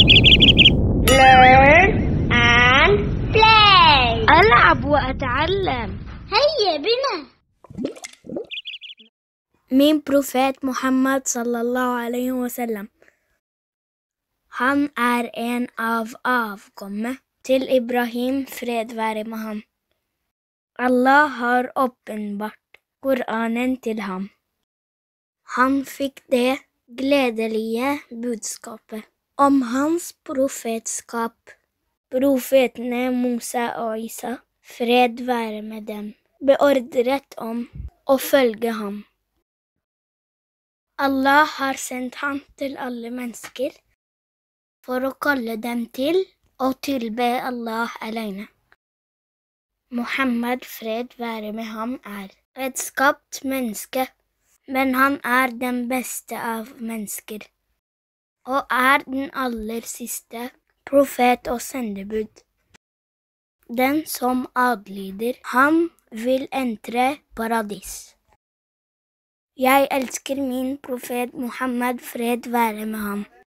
Learn and play. ألعب وأتعلم. هيا بنا. مين profet Muhammad sallallahu alaihi wasallam? Han er en av avkommet til Ibrahim, fred være med ham. Allah har åpenbart Koranen til ham. Han fikk det gledelige budskapet om hans profetskap. Profetene Mosa og Isa, fred være med dem, beordret om å følge ham. Allah har sendt ham til alle mennesker for å kalle dem til og tilbe Allah alene. Mohammed, fred være med ham, er et skapt menneske, men han er den beste av mennesker og er den aller siste profet og sendebud. Den som adlyder ham, vil entre paradis. Jeg elsker min profet Muhammed, fred være med ham.